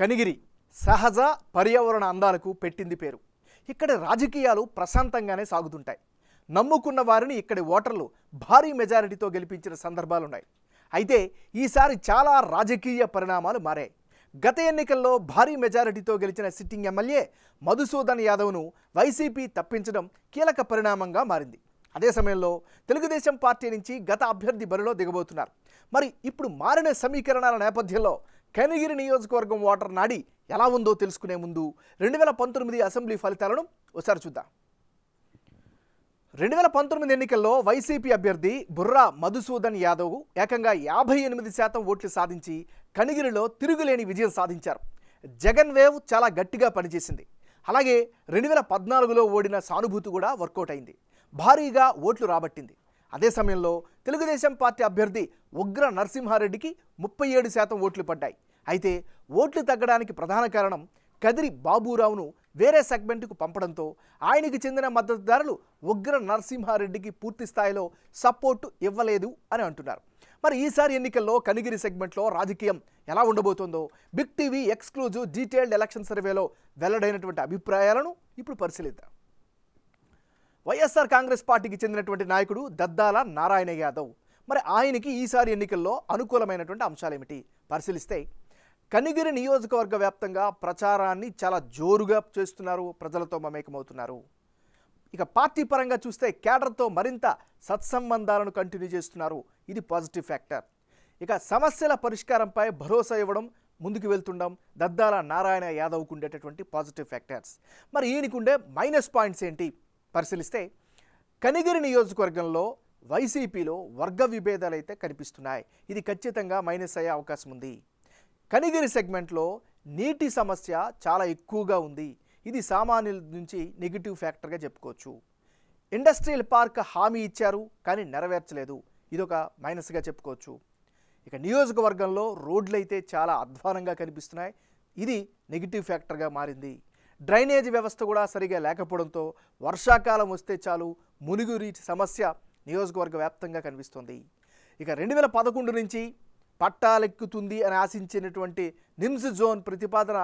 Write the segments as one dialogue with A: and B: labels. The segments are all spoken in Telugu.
A: కనిగిరి సహజ పర్యావరణ అందాలకు పెట్టింది పేరు ఇక్కడ రాజకీయాలు ప్రశాంతంగానే సాగుతుంటాయి నమ్ముకున్న వారిని ఇక్కడి ఓటర్లు భారీ మెజారిటీతో గెలిపించిన సందర్భాలున్నాయి అయితే ఈసారి చాలా రాజకీయ పరిణామాలు మారాయి గత ఎన్నికల్లో భారీ మెజారిటీతో గెలిచిన సిట్టింగ్ ఎమ్మెల్యే మధుసూదన్ యాదవ్ను వైసీపీ తప్పించడం కీలక పరిణామంగా మారింది అదే సమయంలో తెలుగుదేశం పార్టీ నుంచి గత అభ్యర్థి బరిలో దిగబోతున్నారు మరి ఇప్పుడు మారిన సమీకరణాల నేపథ్యంలో కనిగిరి నియోజకవర్గం ఓటర్ నాడి ఎలా ఉందో తెలుసుకునే ముందు రెండు వేల పంతొమ్మిది అసెంబ్లీ ఫలితాలను ఒకసారి చూద్దాం రెండు వేల పంతొమ్మిది ఎన్నికల్లో వైసీపీ అభ్యర్థి బుర్రా మధుసూదన్ యాదవ్ ఏకంగా యాభై ఎనిమిది శాతం ఓట్లు సాధించి కనిగిరిలో తిరుగులేని విజయం సాధించారు జగన్ వేవ్ చాలా గట్టిగా పనిచేసింది అలాగే రెండు వేల పద్నాలుగులో ఓడిన సానుభూతి కూడా వర్కౌట్ అయింది భారీగా ఓట్లు రాబట్టింది అదే సమయంలో తెలుగుదేశం పార్టీ అభ్యర్థి ఉగ్ర నరసింహారెడ్డికి ముప్పై ఏడు శాతం ఓట్లు పడ్డాయి అయితే ఓట్లు తగ్గడానికి ప్రధాన కారణం కదిరి బాబురావును వేరే సెగ్మెంట్కు పంపడంతో ఆయనకి చెందిన మద్దతుదారులు ఉగ్ర నరసింహారెడ్డికి పూర్తి స్థాయిలో సపోర్టు ఇవ్వలేదు అని అంటున్నారు మరి ఈసారి ఎన్నికల్లో కనిగిరి సెగ్మెంట్లో రాజకీయం ఎలా ఉండబోతుందో big TV exclusive detailed election సర్వేలో వెల్లడైనటువంటి అభిప్రాయాలను ఇప్పుడు పరిశీలిద్దాం వైఎస్ఆర్ కాంగ్రెస్ పార్టీకి చెందినటువంటి నాయకుడు దద్దాల నారాయణ యాదవ్ మరి ఆయనకి ఈసారి ఎన్నికల్లో అనుకూలమైనటువంటి అంశాలేమిటి పరిశీలిస్తే కనిగిరి నియోజకవర్గ వ్యాప్తంగా ప్రచారాన్ని చాలా జోరుగా చేస్తున్నారు ప్రజలతో మమేకమవుతున్నారు ఇక పార్టీ పరంగా చూస్తే కేడర్తో మరింత సత్సంబంధాలను కంటిన్యూ చేస్తున్నారు ఇది పాజిటివ్ ఫ్యాక్టర్ ఇక సమస్యల పరిష్కారంపై భరోసా ఇవ్వడం ముందుకు వెళ్తుండడం దద్దాల నారాయణ యాదవ్కు ఉండేటటువంటి పాజిటివ్ ఫ్యాక్టర్స్ మరి ఈయనకుండే మైనస్ పాయింట్స్ ఏంటి పరిశీలిస్తే కనిగిరి నియోజకవర్గంలో వైసీపీలో వర్గ విభేదాలు అయితే కనిపిస్తున్నాయి ఇది ఖచ్చితంగా మైనస్ అయ్యే అవకాశం ఉంది కనిగిరి సెగ్మెంట్లో నీటి సమస్య చాలా ఎక్కువగా ఉంది ఇది సామాన్యుల నుంచి నెగిటివ్ ఫ్యాక్టర్గా చెప్పుకోవచ్చు ఇండస్ట్రియల్ పార్క్ హామీ ఇచ్చారు కానీ నెరవేర్చలేదు ఇదొక మైనస్గా చెప్పుకోవచ్చు ఇక నియోజకవర్గంలో రోడ్లు అయితే చాలా అధ్వానంగా కనిపిస్తున్నాయి ఇది నెగిటివ్ ఫ్యాక్టర్గా మారింది డ్రైనేజ్ వ్యవస్థ కూడా సరిగా లేకపోవడంతో వర్షాకాలం వస్తే చాలు మునిగురి సమస్య నియోజకవర్గ వ్యాప్తంగా కనిపిస్తుంది ఇక రెండు వేల పదకొండు నుంచి పట్టాలెక్కుతుంది అని ఆశించినటువంటి నిమ్స్ జోన్ ప్రతిపాదన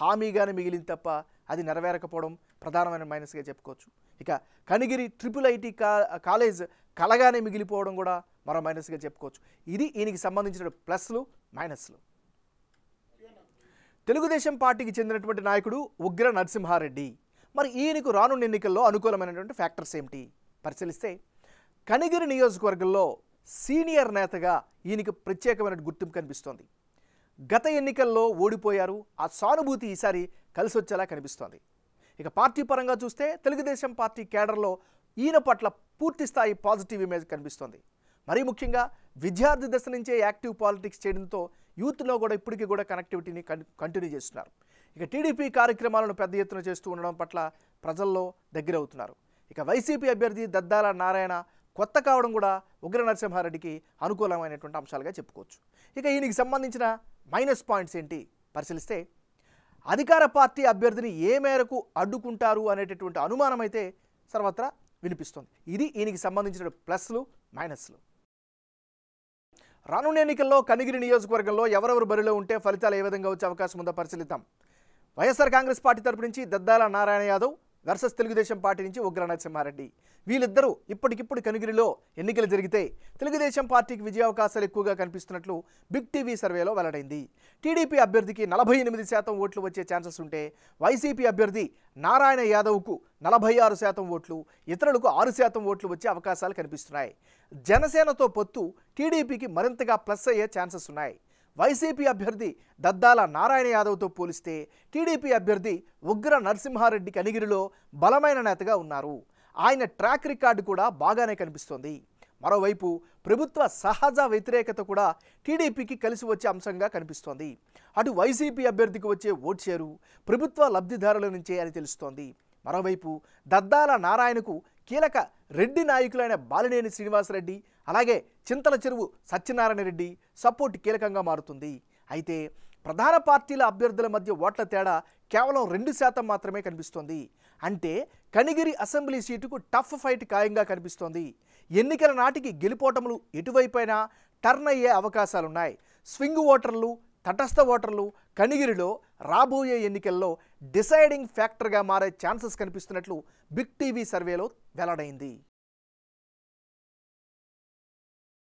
A: హామీగానే మిగిలింది తప్ప అది నెరవేరకపోవడం ప్రధానమైన మైనస్గా చెప్పుకోవచ్చు ఇక కనిగిరి ట్రిపుల్ ఐటీ కా కాలేజ్ కలగానే మిగిలిపోవడం కూడా మరో మైనస్గా చెప్పుకోవచ్చు ఇది దీనికి సంబంధించిన ప్లస్లు మైనస్లు తెలుగుదేశం పార్టీకి చెందినటువంటి నాయకుడు ఉగ్ర నరసింహారెడ్డి మరి ఈయనకు రానున్న ఎన్నికల్లో అనుకూలమైనటువంటి ఫ్యాక్టర్స్ ఏమిటి పరిశీలిస్తే కనిగిరి నియోజకవర్గంలో సీనియర్ నేతగా ఈయనకు ప్రత్యేకమైన గుర్తింపు కనిపిస్తోంది గత ఎన్నికల్లో ఓడిపోయారు ఆ సానుభూతి ఈసారి కలిసి వచ్చేలా కనిపిస్తోంది ఇక పార్టీ పరంగా చూస్తే తెలుగుదేశం పార్టీ కేడర్లో ఈయన పట్ల పూర్తి స్థాయి పాజిటివ్ ఇమేజ్ కనిపిస్తోంది మరీ ముఖ్యంగా విద్యార్థి దశ నుంచే యాక్టివ్ పాలిటిక్స్ చేయడంతో యూత్లో కూడా ఇప్పటికీ కూడా కనెక్టివిటీని కంటిన్యూ చేస్తున్నారు ఇక టీడీపీ కార్యక్రమాలను పెద్ద ఎత్తున చేస్తూ ఉండడం పట్ల ప్రజల్లో దగ్గరవుతున్నారు ఇక వైసీపీ అభ్యర్థి దద్దాల నారాయణ కొత్త కావడం కూడా ఉగ్ర నరసింహారెడ్డికి అనుకూలమైనటువంటి అంశాలుగా చెప్పుకోవచ్చు ఇక ఈయనకి సంబంధించిన మైనస్ పాయింట్స్ ఏంటి పరిశీలిస్తే అధికార పార్టీ అభ్యర్థిని ఏ మేరకు అడ్డుకుంటారు అనేటటువంటి అనుమానం అయితే సర్వత్రా వినిపిస్తుంది ఇది ఈయనకి సంబంధించిన ప్లస్లు మైనస్లు రానున్న ఎన్నికల్లో కనిగిరి నియోజకవర్గంలో ఎవరెవరు బరిలో ఉంటే ఫలితాలు ఏ విధంగా వచ్చే అవకాశం ఉందో పరిశీలిద్దాం వైఎస్ఆర్ కాంగ్రెస్ పార్టీ తరపు నుంచి దద్దాల నారాయణ యాదవ్ వర్సెస్ తెలుగుదేశం పార్టీ నుంచి ఉగ్ర నరసింహారెడ్డి వీళ్ళిద్దరూ ఇప్పటికిప్పుడు కనుగిరిలో ఎన్నికలు జరిగితే తెలుగుదేశం పార్టీకి విజయావకాశాలు ఎక్కువగా కనిపిస్తున్నట్లు బిగ్ టీవీ సర్వేలో వెల్లడైంది టీడీపీ అభ్యర్థికి నలభై ఎనిమిది శాతం ఓట్లు వచ్చే ఛాన్సెస్ ఉంటే వైసీపీ అభ్యర్థి నారాయణ యాదవ్కు నలభై ఆరు శాతం ఓట్లు ఇతరులకు ఆరు శాతం ఓట్లు వచ్చే అవకాశాలు కనిపిస్తున్నాయి జనసేనతో పొత్తు టీడీపీకి మరింతగా ప్లస్ అయ్యే ఛాన్సెస్ ఉన్నాయి వైసీపీ అభ్యర్థి దద్దాల నారాయణ యాదవ్తో పోలిస్తే టీడీపీ అభ్యర్థి ఉగ్ర నరసింహారెడ్డి కనిగిరిలో బలమైన నేతగా ఉన్నారు ఆయన ట్రాక్ రికార్డు కూడా బాగానే కనిపిస్తోంది మరోవైపు ప్రభుత్వ సహజ వ్యతిరేకత కూడా టీడీపీకి కలిసి వచ్చే అంశంగా కనిపిస్తోంది అటు వైసీపీ అభ్యర్థికి వచ్చే ఓట్ షేరు ప్రభుత్వ లబ్ధిదారుల నుంచే అని తెలుస్తోంది మరోవైపు దద్దాల నారాయణకు కీలక రెడ్డి నాయకులైన బాలినేని శ్రీనివాసరెడ్డి అలాగే చింతల చెరువు సత్యనారాయణ రెడ్డి సపోర్ట్ కీలకంగా మారుతుంది అయితే ప్రధాన పార్టీల అభ్యర్థుల మధ్య ఓట్ల తేడా కేవలం రెండు శాతం మాత్రమే కనిపిస్తోంది అంటే కనిగిరి అసెంబ్లీ సీటుకు టఫ్ ఫైట్ ఖాయంగా కనిపిస్తోంది ఎన్నికల నాటికి గెలుపోటములు ఎటువైపైనా టర్న్ అయ్యే అవకాశాలున్నాయి స్వింగ్ ఓటర్లు తటస్థ ఓటర్లు కనిగిరిలో రాబోయే ఎన్నికల్లో డిసైడింగ్ ఫ్యాక్టర్గా మారే ఛాన్సెస్ కనిపిస్తున్నట్లు బిగ్ టీవీ సర్వేలో వెల్లడైంది